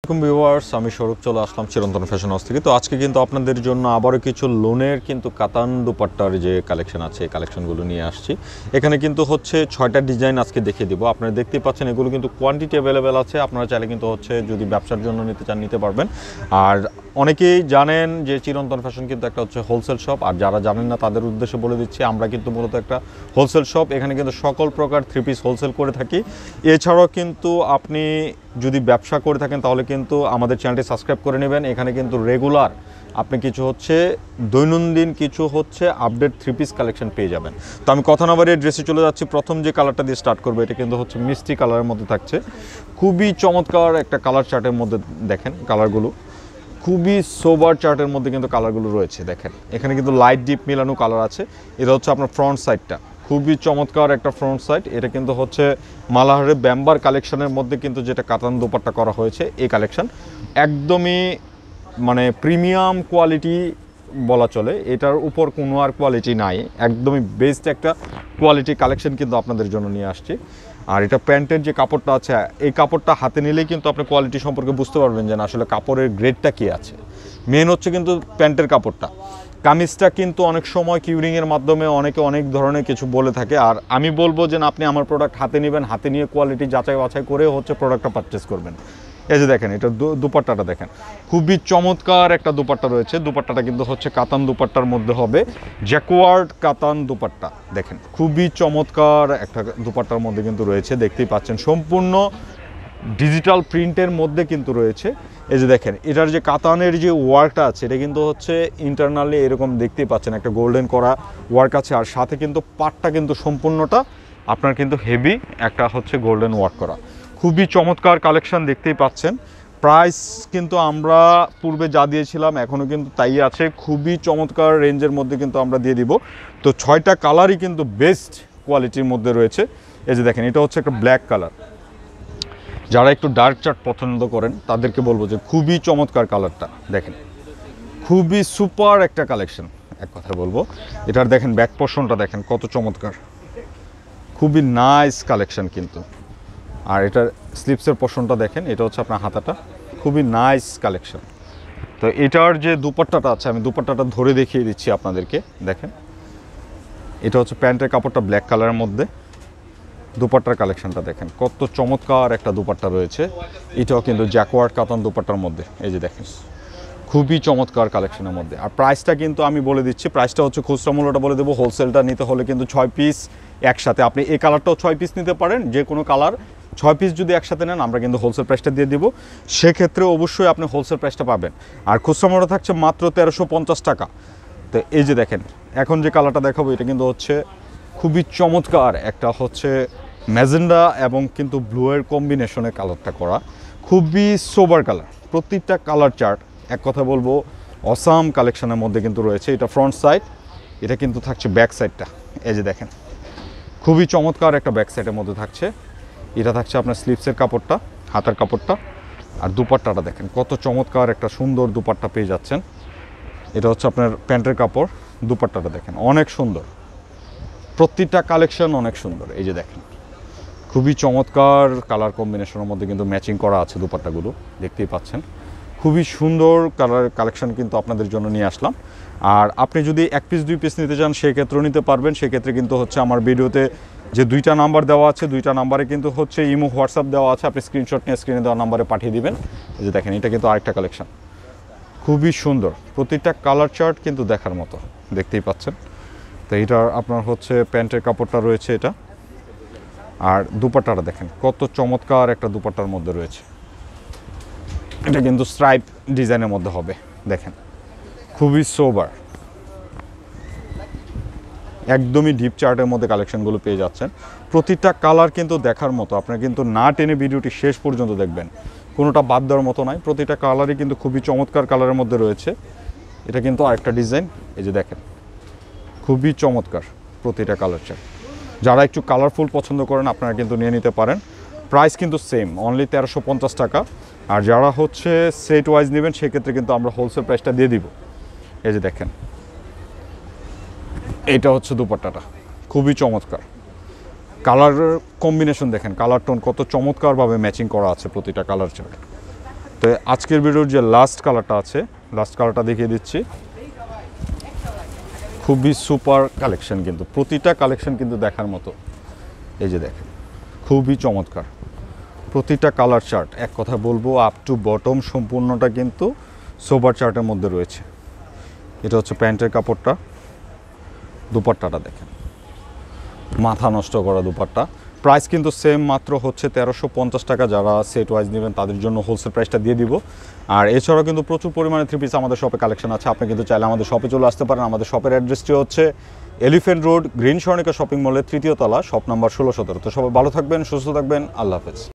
আসসালামাইকুম ভিউয়ার্স আমি স্বরূপ চলে আসলাম চিরন্তন ফ্যাশন হাউস থেকে তো আজকে কিন্তু আপনাদের জন্য আবারও কিছু লোনের কিন্তু কাতান দুপাট্টার যে কালেকশন আছে এই কালেকশনগুলো নিয়ে আসছি এখানে কিন্তু হচ্ছে ছয়টা ডিজাইন আজকে দেখিয়ে দেবো আপনারা দেখতেই পাচ্ছেন এগুলো কিন্তু কোয়ান্টিটি অ্যাভেলেবেল আছে আপনারা চাইলে কিন্তু হচ্ছে যদি ব্যবসার জন্য নিতে চান নিতে পারবেন আর অনেকেই জানেন যে চিরন্তন ফ্যাশন কিন্তু একটা হচ্ছে হোলসেল শপ আর যারা জানেন না তাদের উদ্দেশ্যে বলে দিচ্ছি আমরা কিন্তু মূলত একটা হোলসেল শপ এখানে কিন্তু সকল প্রকার থ্রি পিস হোলসেল করে থাকি এছাড়াও কিন্তু আপনি যদি ব্যবসা করে থাকেন তাহলে কিন্তু আমাদের চ্যানেলটি সাবস্ক্রাইব করে নেবেন এখানে কিন্তু রেগুলার আপনি কিছু হচ্ছে দৈনন্দিন কিছু হচ্ছে আপডেট থ্রি পিস কালেকশন পেয়ে যাবেন তো আমি কথা না বাড়িয়ে ড্রেসে চলে যাচ্ছি প্রথম যে কালারটা দিয়ে স্টার্ট করবো এটা কিন্তু হচ্ছে মিষ্টি কালারের মধ্যে থাকছে খুবই চমৎকার একটা কালার চার্টের মধ্যে দেখেন কালারগুলো খুবই সোবার চার্টের মধ্যে কিন্তু কালারগুলো রয়েছে দেখেন এখানে কিন্তু লাইট ডিপ মিলানো কালার আছে এটা হচ্ছে আপনার ফ্রন্ট সাইডটা খুবই চমৎকার একটা ফ্রন্ট সাইড এটা কিন্তু হচ্ছে মালাহারে ব্যাম্বার কালেকশনের মধ্যে কিন্তু যেটা কাতান দুপাট্টা করা হয়েছে এই কালেকশন একদমই মানে প্রিমিয়াম কোয়ালিটি বলা চলে এটার উপর কোনো আর কোয়ালিটি নাই একদমই বেস্ট একটা কোয়ালিটি কালেকশন কিন্তু আপনাদের জন্য নিয়ে আসছি আর এটা প্যান্টের যে কাপড়টা আছে এই কাপড়টা হাতে নিলেই কিন্তু আপনি কোয়ালিটি সম্পর্কে বুঝতে পারবেন যে আসলে কাপড়ের গ্রেডটা কী আছে মেন হচ্ছে কিন্তু প্যান্টের কাপড়টা কামিজটা কিন্তু অনেক সময় কিউরিংয়ের মাধ্যমে অনেকে অনেক ধরনের কিছু বলে থাকে আর আমি বলবো যে আপনি আমার প্রোডাক্ট হাতে নেবেন হাতে নিয়ে কোয়ালিটি যাচাই বাছাই করে হচ্ছে প্রোডাক্টটা পারচেস করবেন এই যে দেখেন এটা দুপাট্টাটা দেখেন খুবই চমৎকার একটা দুপাট্টা রয়েছে দুপাট্টাটা কিন্তু হচ্ছে কাতান দুপাট্টার মধ্যে হবে জ্যাকওয়ার্ড কাতান দুপাট্টা দেখেন খুবই চমৎকার একটা দুপাট্টার মধ্যে কিন্তু রয়েছে দেখতেই পাচ্ছেন সম্পূর্ণ ডিজিটাল প্রিন্টের মধ্যে কিন্তু রয়েছে এই যে দেখেন এটার যে কাতানের যে ওয়ার্কটা আছে এটা কিন্তু হচ্ছে ইন্টারনালি এরকম দেখতেই পাচ্ছেন একটা গোল্ডেন করা ওয়ার্ক আছে আর সাথে কিন্তু পাটটা কিন্তু সম্পূর্ণটা আপনার কিন্তু হেভি একটা হচ্ছে গোল্ডেন ওয়ার্ক করা খুবই চমৎকার কালেকশান দেখতেই পাচ্ছেন প্রাইস কিন্তু আমরা পূর্বে যা দিয়েছিলাম এখনও কিন্তু তাই আছে খুবই চমৎকার রেঞ্জের মধ্যে কিন্তু আমরা দিয়ে দিব তো ছয়টা কালারই কিন্তু বেস্ট কোয়ালিটির মধ্যে রয়েছে এই যে দেখেন এটা হচ্ছে একটা ব্ল্যাক কালার যারা একটু ডার্ক চার্ট পছন্দ করেন তাদেরকে বলবো যে খুবই চমৎকার কালারটা দেখেন খুবই সুপার একটা কালেকশন এক কথা বলবো এটার দেখেন ব্যাক পোর্শনটা দেখেন কত চমৎকার খুবই নাইস কালেকশন কিন্তু আর এটার স্লিপসের পোর্শনটা দেখেন এটা হচ্ছে আপনার হাতাটা খুবই নাইস কালেকশন তো এটার যে দুপাট্টাটা আছে আমি দুপাট্টাটা ধরে দেখিয়ে দিচ্ছি আপনাদেরকে দেখেন এটা হচ্ছে প্যান্টের কাপড়টা ব্ল্যাক কালারের মধ্যে দুপাট্টার কালেকশনটা দেখেন কত চমৎকার একটা দুপাট্টা রয়েছে এটাও কিন্তু জ্যাকওয়ার্ড কাতান দুপাট্টার মধ্যে এই যে দেখেন খুবই চমৎকার কালেকশনের মধ্যে আর প্রাইসটা কিন্তু আমি বলে দিচ্ছি প্রাইসটা হচ্ছে খুচরা মূল্যটা বলে দেবো হোলসেলটা নিতে হলে কিন্তু ছয় পিস একসাথে আপনি এই কালারটাও ছয় পিস নিতে পারেন যে কোনো কালার ছয় পিস যদি একসাথে নেন আমরা কিন্তু হোলসেল প্রাইসটা দিয়ে দিব সেক্ষেত্রে অবশ্যই আপনি হোলসেল প্রাইসটা পাবেন আর খুচরা মূল্য থাকছে মাত্র তেরোশো পঞ্চাশ টাকা তো এই যে দেখেন এখন যে কালারটা দেখাবো এটা কিন্তু হচ্ছে খুবই চমৎকার একটা হচ্ছে ম্যাজেন্ডা এবং কিন্তু ব্লুয়ের কম্বিনেশনে কালারটা করা খুবই সোবার কালার প্রত্যেকটা কালার চার্ট এক কথা বলবো অসাম কালেকশনের মধ্যে কিন্তু রয়েছে এটা ফ্রন্ট সাইড এটা কিন্তু থাকছে ব্যাক সাইডটা এই যে দেখেন খুবই চমৎকার একটা ব্যাক সাইডের মধ্যে থাকছে এটা থাকছে আপনার স্লিপসের কাপড়টা হাতার কাপড়টা আর দুপাট্টাটা দেখেন কত চমৎকার একটা সুন্দর দুপাট্টা পেয়ে যাচ্ছেন এটা হচ্ছে আপনার প্যান্টের কাপড় দুপাট্টাটা দেখেন অনেক সুন্দর প্রতিটা কালেকশন অনেক সুন্দর এই যে দেখেন খুবই চমৎকার কালার কম্বিনেশনের মধ্যে কিন্তু ম্যাচিং করা আছে দুপাট্টাগুলো দেখতেই পাচ্ছেন খুবই সুন্দর কালার কালেকশন কিন্তু আপনাদের জন্য নিয়ে আসলাম আর আপনি যদি এক পিস দুই পিস নিতে চান সেক্ষেত্রেও নিতে পারবেন সেক্ষেত্রে কিন্তু হচ্ছে আমার ভিডিওতে যে দুইটা নাম্বার দেওয়া আছে দুইটা নাম্বারে কিন্তু হচ্ছে ইমো হোয়াটসঅ্যাপ দেওয়া আছে আপনি স্ক্রিনশট নিয়ে স্ক্রিনে দেওয়া নাম্বারে পাঠিয়ে দিবেন এই যে দেখেন এটা কিন্তু আরেকটা কালেকশন খুবই সুন্দর প্রতিটা কালার চার্ট কিন্তু দেখার মতো দেখতেই পাচ্ছেন তো এটার আপনার হচ্ছে প্যান্টের কাপড়টা রয়েছে এটা আর দুপাট্টাটা দেখেন কত চমৎকার একটা দুপাট্টার মধ্যে রয়েছে এটা কিন্তু স্ট্রাইপ ডিজাইনের মধ্যে হবে দেখেন খুবই সোবার একদমই ডিপ চার্টের মধ্যে কালেকশনগুলো পেয়ে যাচ্ছেন প্রতিটা কালার কিন্তু দেখার মতো আপনারা কিন্তু না টেনে ভিডিওটি শেষ পর্যন্ত দেখবেন কোনোটা বাদ দেওয়ার মতো নয় প্রতিটা কালারই কিন্তু খুবই চমৎকার কালারের মধ্যে রয়েছে এটা কিন্তু আরেকটা ডিজাইন এই যে দেখেন খুবই চমৎকার প্রতিটা কালার চার্ট যারা একটু কালারফুল পছন্দ করেন আপনারা কিন্তু নিয়ে নিতে পারেন প্রাইস কিন্তু সেম অনলি তেরোশো পঞ্চাশ টাকা আর যারা হচ্ছে সেট ওয়াইজ নেবেন সেক্ষেত্রে কিন্তু আমরা হোলসেল প্রাইসটা দিয়ে দিব এই যে দেখেন এটা হচ্ছে দুপাট্টাটা খুবই চমৎকার কালার কম্বিনেশন দেখেন কালার টোন কত চমৎকারভাবে ম্যাচিং করা আছে প্রতিটা কালার চার্ট তো আজকের ভিডিওর যে লাস্ট কালারটা আছে লাস্ট কালারটা দেখিয়ে দিচ্ছি খুবই সুপার কালেকশন কিন্তু প্রতিটা কালেকশন কিন্তু দেখার মতো এই যে দেখেন খুবই চমৎকার প্রতিটা কালার চার্ট এক কথা বলবো আপ টু বটম সম্পূর্ণটা কিন্তু সোবার চার্টের মধ্যে রয়েছে এটা হচ্ছে প্যান্টের কাপড়টা দুপাট্টাটা দেখেন মাথা নষ্ট করা দুপাট্টা প্রাইস কিন্তু সেম মাত্র হচ্ছে তেরোশো পঞ্চাশ টাকা যারা সেট ওয়াইজ নেবেন তাদের জন্য হোলসেল প্রাইসটা দিয়ে দিব আর এছাড়াও কিন্তু প্রচুর পরিমাণে থ্রি পিস আমাদের শপে কালেকশন আছে আপনি কিন্তু চাইলে আমাদের শপে চলে আসতে পারেন আমাদের শপের অ্যাড্রেসটি হচ্ছে Elephant Road Green Swarnika shopping মলের তৃতীয় তলা শপ নাম্বার ষোলো সতেরো তো সবাই ভালো থাকবেন সুস্থ থাকবেন আল্লাহ হাফেজ